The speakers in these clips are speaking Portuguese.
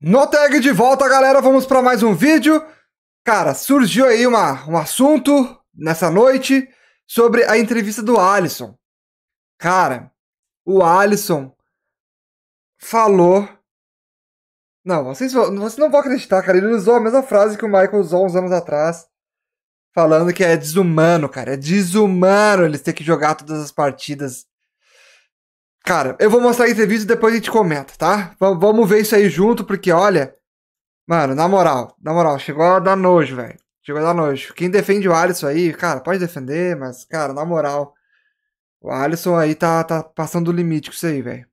No tag de volta, galera, vamos para mais um vídeo. Cara, surgiu aí uma, um assunto nessa noite sobre a entrevista do Alisson. Cara, o Alisson falou. Não, vocês, vocês não vão acreditar, cara. Ele usou a mesma frase que o Michael usou uns anos atrás, falando que é desumano, cara. É desumano eles ter que jogar todas as partidas Cara, eu vou mostrar esse vídeo e depois a gente comenta, tá? V vamos ver isso aí junto, porque olha. Mano, na moral, na moral, chegou a dar nojo, velho. Chegou a dar nojo. Quem defende o Alisson aí, cara, pode defender, mas, cara, na moral. O Alisson aí tá, tá passando o limite com isso aí, velho.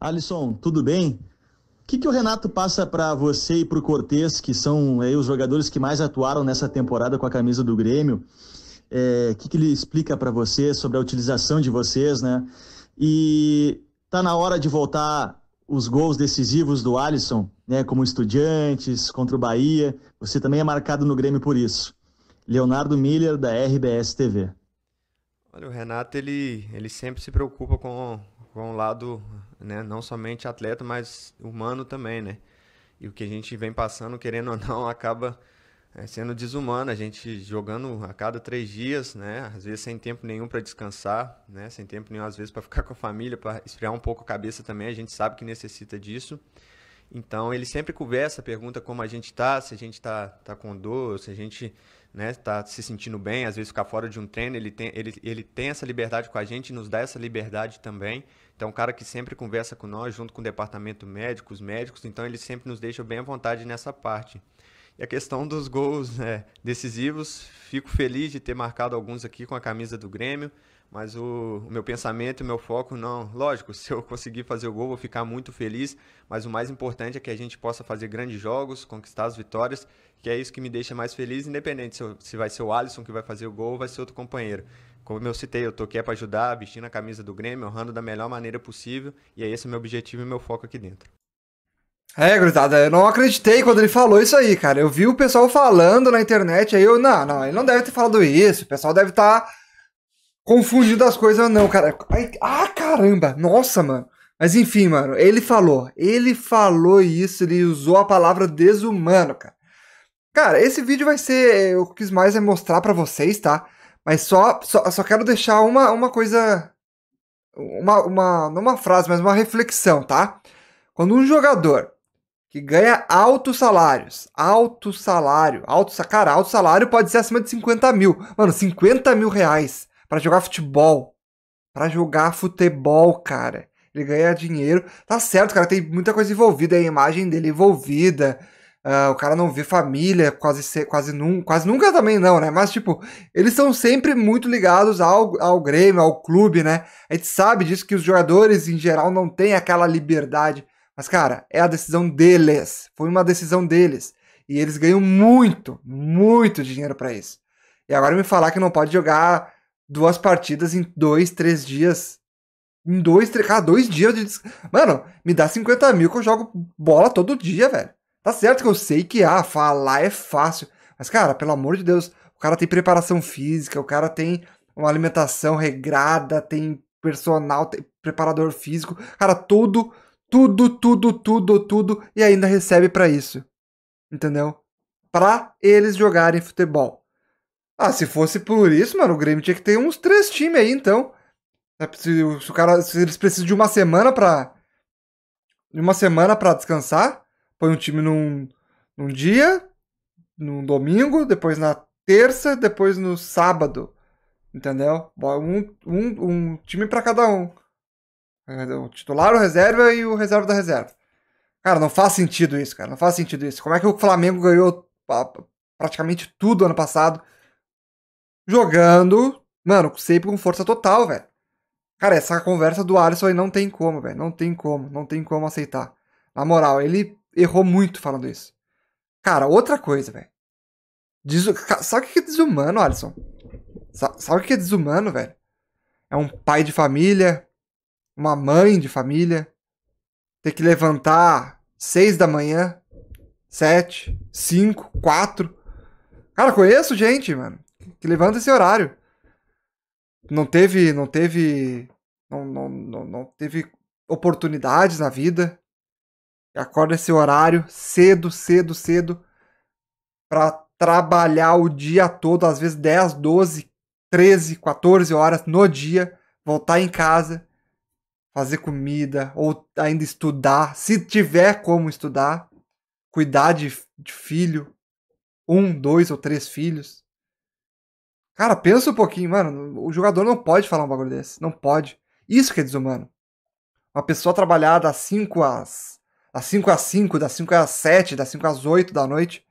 Alisson, tudo bem? O que, que o Renato passa para você e para o Cortes, que são aí, é, os jogadores que mais atuaram nessa temporada com a camisa do Grêmio? é, que, que ele explica para você sobre a utilização de vocês, né? E tá na hora de voltar os gols decisivos do Alisson, né? Como Estudiantes, contra o Bahia. Você também é marcado no Grêmio por isso. Leonardo Miller, da RBS TV. Olha, o Renato, ele, ele sempre se preocupa com, com o lado, né? Não somente atleta, mas humano também, né? E o que a gente vem passando, querendo ou não, acaba é, sendo desumano, a gente jogando a cada três dias, né? Às vezes sem tempo nenhum para descansar, né? Sem tempo nenhum, às vezes, para ficar com a família, para esfriar um pouco a cabeça também. A gente sabe que necessita disso. Então, ele sempre conversa, pergunta como a gente está, se a gente está tá com dor, se a gente está né, se sentindo bem. Às vezes, ficar fora de um treino, ele tem, ele, ele tem essa liberdade com a gente, nos dá essa liberdade também. Então, um cara que sempre conversa com nós, junto com o departamento médico, os médicos, então ele sempre nos deixa bem à vontade nessa parte. E a questão dos gols né, decisivos, fico feliz de ter marcado alguns aqui com a camisa do Grêmio, mas o, o meu pensamento, o meu foco não. Lógico, se eu conseguir fazer o gol, vou ficar muito feliz, mas o mais importante é que a gente possa fazer grandes jogos, conquistar as vitórias, que é isso que me deixa mais feliz, independente se, eu, se vai ser o Alisson que vai fazer o gol ou vai ser outro companheiro como eu citei, eu tô aqui é para ajudar, vestindo a camisa do Grêmio, honrando da melhor maneira possível, e é esse o meu objetivo e meu foco aqui dentro. É, gritada. eu não acreditei quando ele falou isso aí, cara. Eu vi o pessoal falando na internet, aí eu, não, não, ele não deve ter falado isso, o pessoal deve estar tá confundindo as coisas, não, cara. Ai, ah, caramba, nossa, mano. Mas enfim, mano, ele falou, ele falou isso, ele usou a palavra desumano, cara. Cara, esse vídeo vai ser, é, eu quis mais é mostrar para vocês, tá? Mas só, só, só quero deixar uma, uma coisa, uma, uma, não uma frase, mas uma reflexão, tá? Quando um jogador que ganha altos salários. Alto salário. Alto, cara, alto salário pode ser acima de 50 mil. Mano, 50 mil reais para jogar futebol. para jogar futebol, cara. Ele ganha dinheiro. Tá certo, cara. Tem muita coisa envolvida. A imagem dele envolvida. Uh, o cara não vê família, quase, quase, num, quase nunca também não, né? Mas, tipo, eles são sempre muito ligados ao, ao Grêmio, ao clube, né? A gente sabe disso que os jogadores, em geral, não têm aquela liberdade mas, cara, é a decisão deles. Foi uma decisão deles. E eles ganham muito, muito dinheiro para isso. E agora me falar que não pode jogar duas partidas em dois, três dias. Em dois, três. Cara, dois dias de. Mano, me dá 50 mil que eu jogo bola todo dia, velho. Tá certo que eu sei que, ah, falar é fácil. Mas, cara, pelo amor de Deus, o cara tem preparação física, o cara tem uma alimentação regrada, tem personal, tem preparador físico. Cara, todo tudo, tudo, tudo, tudo e ainda recebe para isso. Entendeu? Para eles jogarem futebol. Ah, se fosse por isso, mano, o Grêmio tinha que ter uns três times aí, então. É, se, se o cara, se eles precisam de uma semana pra. De uma semana para descansar, põe um time num, num dia, num domingo, depois na terça, depois no sábado. Entendeu? Um, um, um time para cada um. É, o titular, o reserva e o reserva da reserva. Cara, não faz sentido isso, cara. Não faz sentido isso. Como é que o Flamengo ganhou praticamente tudo ano passado jogando, mano, sempre com força total, velho. Cara, essa conversa do Alisson aí não tem como, velho. Não tem como, não tem como aceitar. Na moral, ele errou muito falando isso. Cara, outra coisa, velho. Desu... Sabe o que é desumano, Alisson? Sabe o que é desumano, velho? É um pai de família, uma mãe de família, ter que levantar seis da manhã, sete, cinco, quatro. Cara, conheço gente, mano, que levanta esse horário. Não teve, não teve, não, não, não, não teve oportunidades na vida. Acorda esse horário cedo, cedo, cedo para trabalhar o dia todo, às vezes 10, 12, 13, 14 horas no dia, voltar em casa fazer comida, ou ainda estudar, se tiver como estudar, cuidar de, de filho, um, dois ou três filhos. Cara, pensa um pouquinho, mano. O jogador não pode falar um bagulho desse. Não pode. Isso que é desumano. Uma pessoa trabalhar das 5 às. Das 5 às 5, das 5 às 7, das 5 às 8 da noite.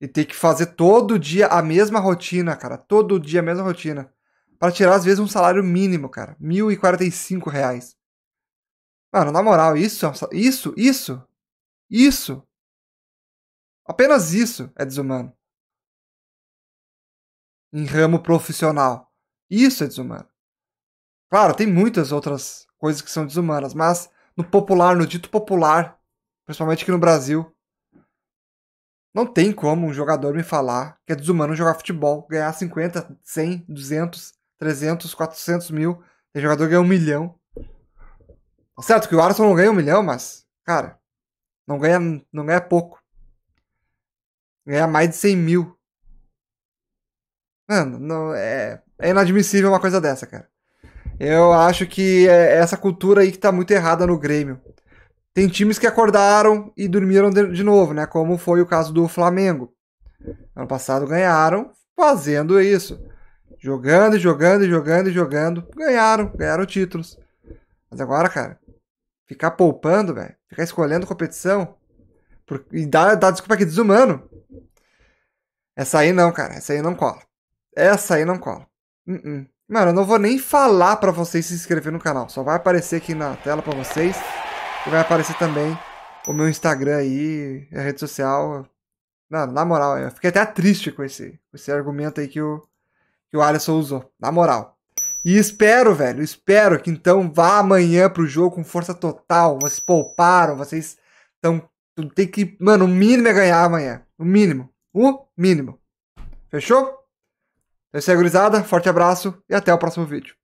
E ter que fazer todo dia a mesma rotina, cara. Todo dia a mesma rotina para tirar, às vezes, um salário mínimo, cara. R$ 1.045. Reais. Mano, na moral, isso, é isso, isso, isso, apenas isso é desumano. Em ramo profissional. Isso é desumano. Claro, tem muitas outras coisas que são desumanas, mas no popular, no dito popular, principalmente aqui no Brasil, não tem como um jogador me falar que é desumano jogar futebol, ganhar 50, 100, 200, 300, 400 mil. Tem jogador que ganha um milhão. Tá certo que o Arson não ganha um milhão, mas, cara, não ganha, não ganha pouco. Ganha mais de 100 mil. Mano, não, é, é inadmissível uma coisa dessa, cara. Eu acho que é essa cultura aí que tá muito errada no Grêmio. Tem times que acordaram e dormiram de novo, né? Como foi o caso do Flamengo. Ano passado ganharam fazendo isso. Jogando, jogando, jogando, jogando. Ganharam, ganharam títulos. Mas agora, cara, ficar poupando, velho, ficar escolhendo competição por, e dar, dar desculpa que é desumano. Essa aí não, cara, essa aí não cola. Essa aí não cola. Uh -uh. Mano, eu não vou nem falar para vocês se inscrever no canal. Só vai aparecer aqui na tela para vocês. E vai aparecer também o meu Instagram aí, a rede social. Mano, na moral, eu fiquei até triste com esse, com esse argumento aí que o, que o Alisson usou, na moral. E espero, velho, espero que então vá amanhã pro jogo com força total. Vocês pouparam, vocês estão. Tem que. Mano, o mínimo é ganhar amanhã. O mínimo. O mínimo. Fechou? Eu sou a gurizada, forte abraço e até o próximo vídeo.